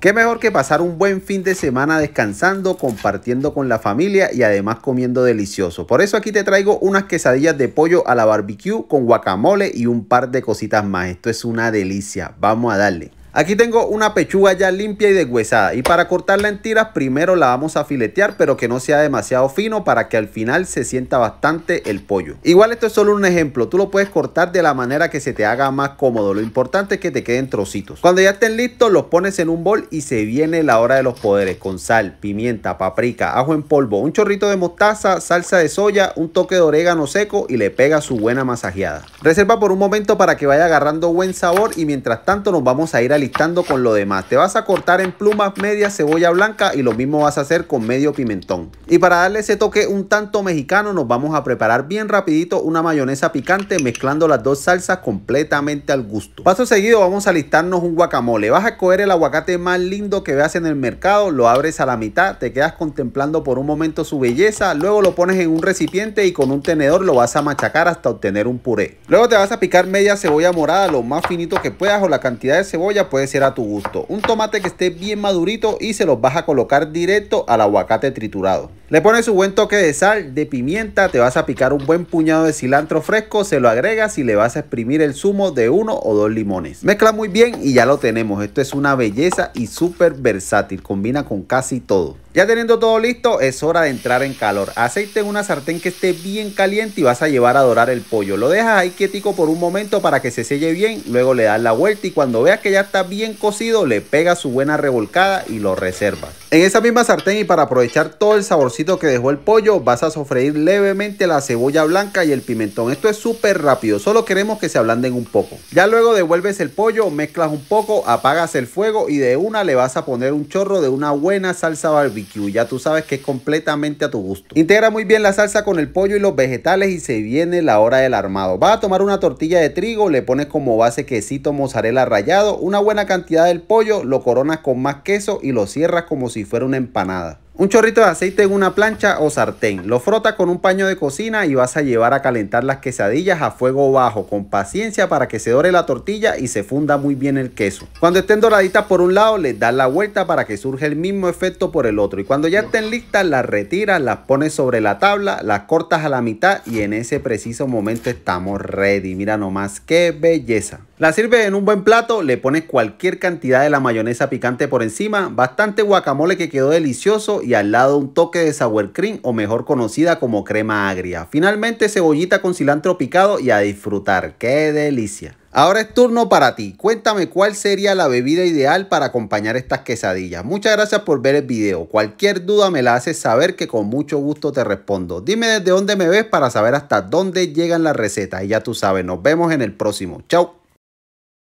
Qué mejor que pasar un buen fin de semana descansando, compartiendo con la familia y además comiendo delicioso. Por eso aquí te traigo unas quesadillas de pollo a la barbecue con guacamole y un par de cositas más. Esto es una delicia. Vamos a darle. Aquí tengo una pechuga ya limpia y deshuesada y para cortarla en tiras primero la vamos a filetear pero que no sea demasiado fino para que al final se sienta bastante el pollo. Igual esto es solo un ejemplo, tú lo puedes cortar de la manera que se te haga más cómodo, lo importante es que te queden trocitos. Cuando ya estén listos los pones en un bol y se viene la hora de los poderes con sal, pimienta, paprika, ajo en polvo, un chorrito de mostaza, salsa de soya, un toque de orégano seco y le pega su buena masajeada. Reserva por un momento para que vaya agarrando buen sabor y mientras tanto nos vamos a ir a listando con lo demás. Te vas a cortar en plumas media cebolla blanca y lo mismo vas a hacer con medio pimentón. Y para darle ese toque un tanto mexicano nos vamos a preparar bien rapidito una mayonesa picante mezclando las dos salsas completamente al gusto. Paso seguido vamos a listarnos un guacamole. Vas a coger el aguacate más lindo que veas en el mercado, lo abres a la mitad, te quedas contemplando por un momento su belleza, luego lo pones en un recipiente y con un tenedor lo vas a machacar hasta obtener un puré. Luego te vas a picar media cebolla morada lo más finito que puedas o la cantidad de cebolla puede ser a tu gusto. Un tomate que esté bien madurito y se los vas a colocar directo al aguacate triturado. Le pones un buen toque de sal, de pimienta, te vas a picar un buen puñado de cilantro fresco, se lo agregas y le vas a exprimir el zumo de uno o dos limones. Mezcla muy bien y ya lo tenemos. Esto es una belleza y súper versátil, combina con casi todo. Ya teniendo todo listo, es hora de entrar en calor. Aceite en una sartén que esté bien caliente y vas a llevar a dorar el pollo. Lo dejas ahí quietico por un momento para que se selle bien, luego le das la vuelta y cuando veas que ya está bien cocido, le pegas su buena revolcada y lo reservas. En esa misma sartén y para aprovechar todo el saborcito que dejó el pollo, vas a sofreír levemente la cebolla blanca y el pimentón. Esto es súper rápido, solo queremos que se ablanden un poco. Ya luego devuelves el pollo, mezclas un poco, apagas el fuego y de una le vas a poner un chorro de una buena salsa barbecue. Ya tú sabes que es completamente a tu gusto. Integra muy bien la salsa con el pollo y los vegetales y se viene la hora del armado. Vas a tomar una tortilla de trigo, le pones como base quesito mozzarella rallado, una buena cantidad del pollo, lo coronas con más queso y lo cierras como si si fuera una empanada. Un chorrito de aceite en una plancha o sartén. Lo frota con un paño de cocina y vas a llevar a calentar las quesadillas a fuego bajo con paciencia para que se dore la tortilla y se funda muy bien el queso. Cuando estén doraditas por un lado, les das la vuelta para que surja el mismo efecto por el otro. Y cuando ya estén listas, las retiras, las pones sobre la tabla, las cortas a la mitad y en ese preciso momento estamos ready. Mira nomás qué belleza. La sirves en un buen plato, le pones cualquier cantidad de la mayonesa picante por encima, bastante guacamole que quedó delicioso y al lado un toque de sour cream o mejor conocida como crema agria. Finalmente cebollita con cilantro picado y a disfrutar. ¡Qué delicia! Ahora es turno para ti. Cuéntame cuál sería la bebida ideal para acompañar estas quesadillas. Muchas gracias por ver el video. Cualquier duda me la haces saber que con mucho gusto te respondo. Dime desde dónde me ves para saber hasta dónde llegan las recetas. Y ya tú sabes, nos vemos en el próximo. Chao.